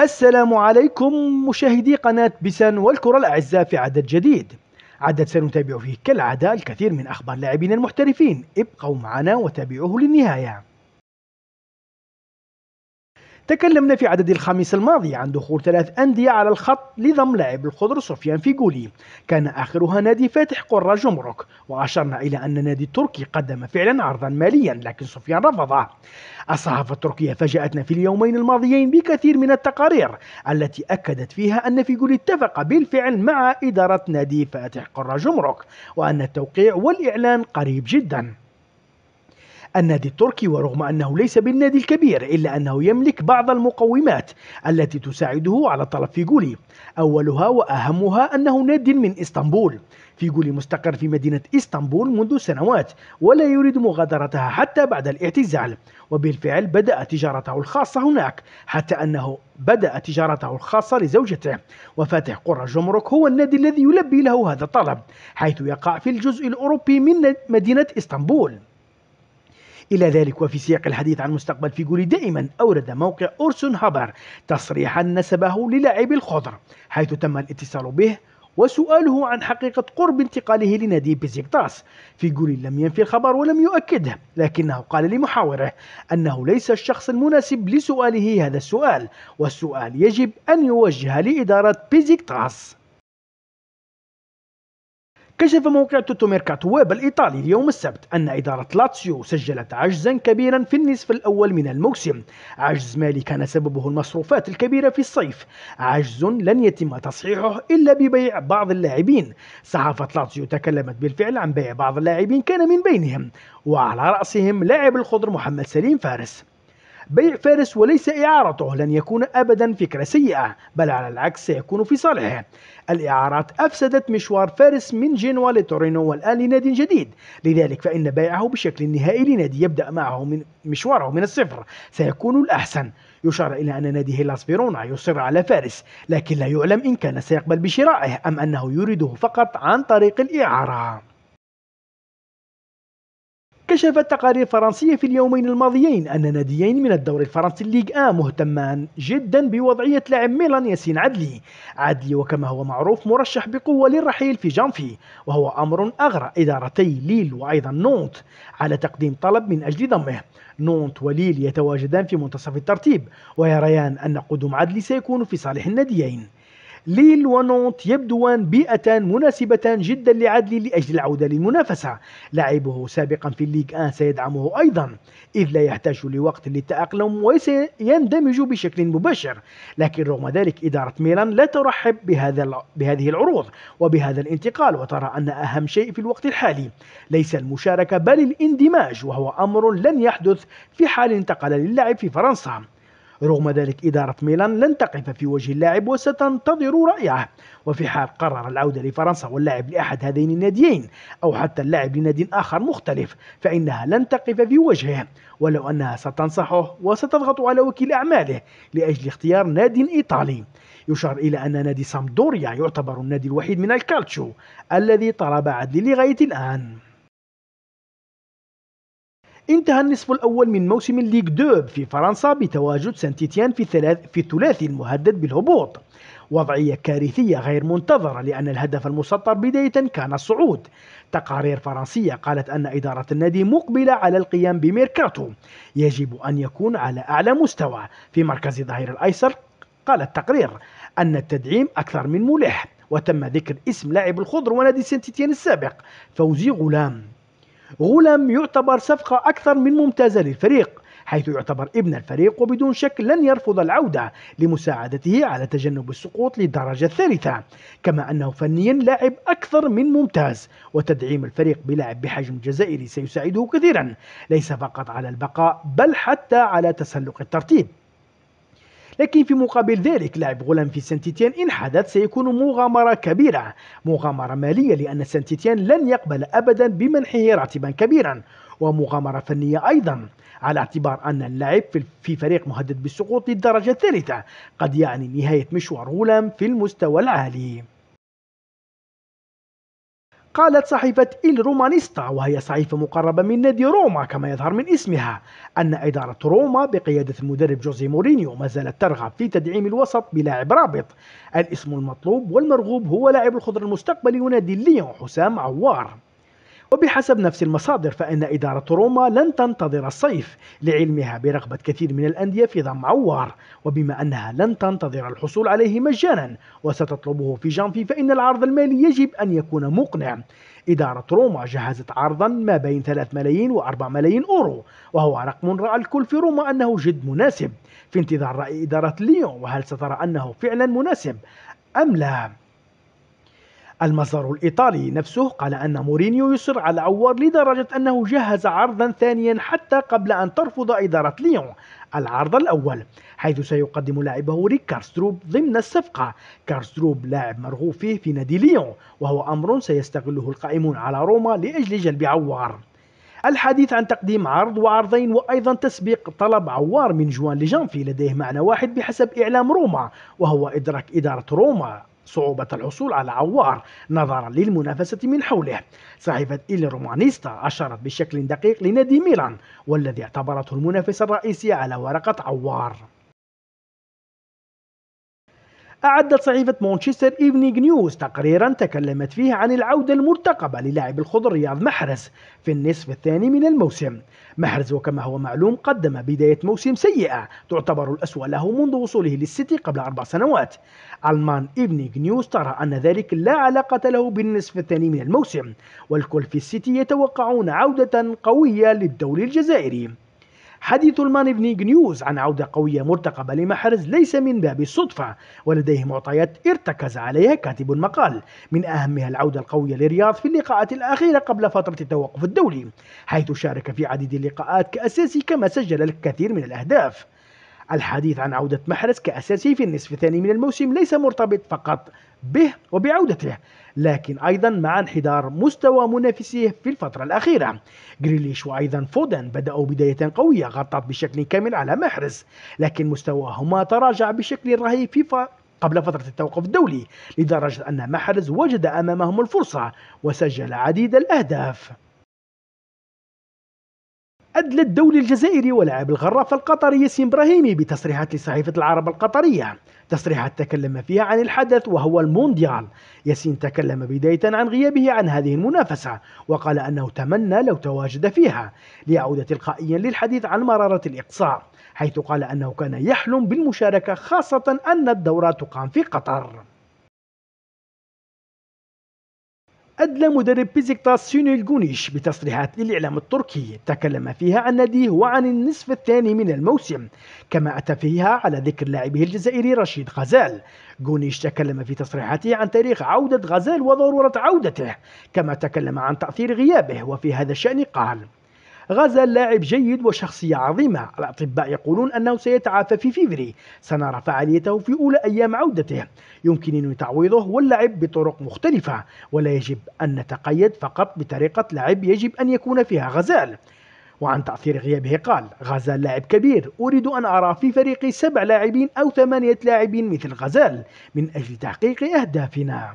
السلام عليكم مشاهدي قناة بسن والكرة الأعزاء في عدد جديد عدد سنتابع فيه كالعادة الكثير من أخبار لاعبين المحترفين ابقوا معنا وتابعوه للنهاية تكلمنا في عدد الخميس الماضي عن دخول ثلاث أندية على الخط لضم لاعب الخضر سفيان فيغولي كان آخرها نادي فاتح قرة جمرك وأشرنا إلى أن النادي التركي قدم فعلا عرضا ماليا لكن سفيان رفضه الصحافة التركية فاجأتنا في اليومين الماضيين بكثير من التقارير التي أكدت فيها أن فيغولي اتفق بالفعل مع إدارة نادي فاتح قرة جمرك وأن التوقيع والإعلان قريب جداً النادي التركي ورغم أنه ليس بالنادي الكبير إلا أنه يملك بعض المقومات التي تساعده على طلب فيجولي أولها وأهمها أنه ناد من إسطنبول فيجولي مستقر في مدينة إسطنبول منذ سنوات ولا يريد مغادرتها حتى بعد الاعتزال وبالفعل بدأ تجارته الخاصة هناك حتى أنه بدأ تجارته الخاصة لزوجته وفاتح قرى جمرك هو النادي الذي يلبي له هذا الطلب حيث يقع في الجزء الأوروبي من مدينة إسطنبول إلى ذلك وفي سياق الحديث عن مستقبل فيجوري دائما أورد موقع أورسون هابر تصريحا نسبه للاعب الخضر حيث تم الاتصال به وسؤاله عن حقيقة قرب انتقاله لنادي بيزيكتاس فيجوري لم ينفي الخبر ولم يؤكده لكنه قال لمحاوره أنه ليس الشخص المناسب لسؤاله هذا السؤال والسؤال يجب أن يوجه لإدارة بيزيكتاس كشف موقع ميركاتو ويب الإيطالي اليوم السبت أن إدارة لاتسيو سجلت عجزا كبيرا في النصف الأول من الموسم عجز مالي كان سببه المصروفات الكبيرة في الصيف عجز لن يتم تصحيحه إلا ببيع بعض اللاعبين صحافة لاتسيو تكلمت بالفعل عن بيع بعض اللاعبين كان من بينهم وعلى رأسهم لاعب الخضر محمد سليم فارس بيع فارس وليس إعارته لن يكون أبدا فكرة سيئة بل على العكس سيكون في صالحه الإعارات أفسدت مشوار فارس من جنوا لتورينو والآن لنادي جديد لذلك فإن بيعه بشكل نهائي لنادي يبدأ معه من مشواره من الصفر سيكون الأحسن يشار إلى أن نادي هيلاس فيرونا يصر على فارس لكن لا يعلم إن كان سيقبل بشرائه أم أنه يريده فقط عن طريق الإعارة كشفت تقارير فرنسية في اليومين الماضيين أن ناديين من الدوري الفرنسي ليغ آ مهتمان جدا بوضعية لاعب ميلان ياسين عدلي عدلي وكما هو معروف مرشح بقوة للرحيل في جانفي وهو أمر أغرى إدارتي ليل وأيضا نونت على تقديم طلب من أجل ضمه نونت وليل يتواجدان في منتصف الترتيب ويريان أن قدوم عدلي سيكون في صالح الناديين ليل ونونت يبدوان بيئة مناسبة جدا لعدلي لأجل العودة للمنافسة لاعبه سابقا في الليج آن سيدعمه أيضا إذ لا يحتاج لوقت للتأقلم وسيندمج بشكل مباشر لكن رغم ذلك إدارة ميلان لا ترحب بهذا بهذه العروض وبهذا الانتقال وترى أن أهم شيء في الوقت الحالي ليس المشاركة بل الاندماج وهو أمر لن يحدث في حال انتقل للعب في فرنسا رغم ذلك إدارة ميلان لن تقف في وجه اللاعب وستنتظر رأيه وفي حال قرر العودة لفرنسا واللاعب لأحد هذين الناديين أو حتى اللاعب لنادي آخر مختلف فإنها لن تقف في وجهه ولو أنها ستنصحه وستضغط على وكيل أعماله لأجل اختيار نادي إيطالي يشار إلى أن نادي سامدوريا يعتبر النادي الوحيد من الكالتشو الذي طلب عدل لغاية الآن انتهى النصف الأول من موسم ليغ 2 في فرنسا بتواجد سانتيتيان في الثلاث في الثلاثي المهدد بالهبوط وضعية كارثية غير منتظرة لأن الهدف المسطر بداية كان الصعود تقارير فرنسية قالت أن إدارة النادي مقبلة على القيام بميركاتو يجب أن يكون على أعلى مستوى في مركز ظهير الأيسر قال التقرير أن التدعيم أكثر من ملح وتم ذكر اسم لاعب الخضر ونادي سنتيتين السابق فوزي غلام غلام يعتبر صفقة أكثر من ممتازة للفريق حيث يعتبر ابن الفريق وبدون شك لن يرفض العودة لمساعدته على تجنب السقوط للدرجة الثالثة كما أنه فنيا لاعب أكثر من ممتاز وتدعيم الفريق بلاعب بحجم جزائري سيساعده كثيرا ليس فقط على البقاء بل حتى على تسلق الترتيب لكن في مقابل ذلك لعب غلام في سانتيتيان إن حدث سيكون مغامرة كبيرة مغامرة مالية لأن سانتيتيان لن يقبل أبدا بمنحه راتبا كبيرا ومغامرة فنية أيضا على اعتبار أن اللعب في فريق مهدد بالسقوط للدرجة الثالثة قد يعني نهاية مشوار غلام في المستوى العالي قالت صحيفة إل رومانيستا وهي صحيفة مقربة من نادي روما كما يظهر من اسمها أن إدارة روما بقيادة المدرب جوزي مورينيو ما زالت ترغب في تدعيم الوسط بلاعب رابط الاسم المطلوب والمرغوب هو لاعب الخضر المستقبلي ونادي ليون حسام عوار وبحسب نفس المصادر فإن إدارة روما لن تنتظر الصيف لعلمها برغبة كثير من الأندية في ضم عوار وبما أنها لن تنتظر الحصول عليه مجانا وستطلبه في جانفي فإن العرض المالي يجب أن يكون مقنع إدارة روما جهزت عرضا ما بين 3 ملايين و 4 ملايين أورو وهو رقم رأى الكل في روما أنه جد مناسب في انتظار رأي إدارة ليون وهل سترى أنه فعلا مناسب أم لا المصدر الإيطالي نفسه قال أن مورينيو يصر على عوار لدرجة أنه جهز عرضا ثانيا حتى قبل أن ترفض إدارة ليون العرض الأول حيث سيقدم لاعبه ريك كارستروب ضمن الصفقة كارستروب لاعب مرغوب فيه في نادي ليون وهو أمر سيستغله القائمون على روما لأجل جلب عوار الحديث عن تقديم عرض وعرضين وأيضا تسبيق طلب عوار من جوان لجانفي لديه معنى واحد بحسب إعلام روما وهو إدراك إدارة روما صعوبة الحصول على عوار نظرا للمنافسة من حوله صحيفة إل رومانيستا أشارت بشكل دقيق لنادي ميلان والذي اعتبرته المنافس الرئيسي على ورقة عوار أعدت صحيفة مانشستر إيفنينج نيوز تقريرا تكلمت فيه عن العودة المرتقبة للاعب الخضر رياض محرز في النصف الثاني من الموسم محرز وكما هو معلوم قدم بداية موسم سيئة تعتبر الأسوأ له منذ وصوله للسيتي قبل أربع سنوات ألمان إيفنينج نيوز ترى أن ذلك لا علاقة له بالنصف الثاني من الموسم والكل في السيتي يتوقعون عودة قوية للدوري الجزائري حديث المان بن نيوز عن عودة قوية مرتقبة لمحرز ليس من باب الصدفة ولديه معطيات ارتكز عليها كاتب المقال من أهمها العودة القوية لرياض في اللقاءات الأخيرة قبل فترة التوقف الدولي حيث شارك في عديد اللقاءات كأساسي كما سجل الكثير من الأهداف الحديث عن عودة محرز كأساسي في النصف الثاني من الموسم ليس مرتبط فقط به وبعودته لكن أيضا مع انحدار مستوى منافسيه في الفترة الأخيرة جريليش وأيضا فودن بدأوا بداية قوية غطت بشكل كامل على محرز لكن مستواهما تراجع بشكل رهيب في ف... قبل فترة التوقف الدولي لدرجة أن محرز وجد أمامهم الفرصة وسجل عديد الأهداف أدلى الدولي الجزائري ولاعب الغرافة القطري ياسين إبراهيمي بتصريحات لصحيفة العرب القطرية تصريحات تكلم فيها عن الحدث وهو المونديال ياسين تكلم بداية عن غيابه عن هذه المنافسة وقال أنه تمنى لو تواجد فيها ليعود تلقائيا للحديث عن مرارة الإقصاء حيث قال أنه كان يحلم بالمشاركة خاصة أن الدورة تقام في قطر أدلى مدرب بيزيكتاس الجونيش بتصريحات للإعلام التركي تكلم فيها عن ناديه وعن النصف الثاني من الموسم كما أتى فيها على ذكر لاعبه الجزائري رشيد غزال جونيش تكلم في تصريحاته عن تاريخ عودة غزال وضرورة عودته كما تكلم عن تأثير غيابه وفي هذا الشأن قال غزال لاعب جيد وشخصية عظيمة الأطباء يقولون أنه سيتعافى في فيفري سنرى فعاليته في أولى أيام عودته يمكنني تعويضه واللعب بطرق مختلفة ولا يجب أن نتقيد فقط بطريقة لعب يجب أن يكون فيها غزال وعن تأثير غيابه قال غزال لاعب كبير أريد أن أرى في فريقي سبع لاعبين أو ثمانية لاعبين مثل غزال من أجل تحقيق أهدافنا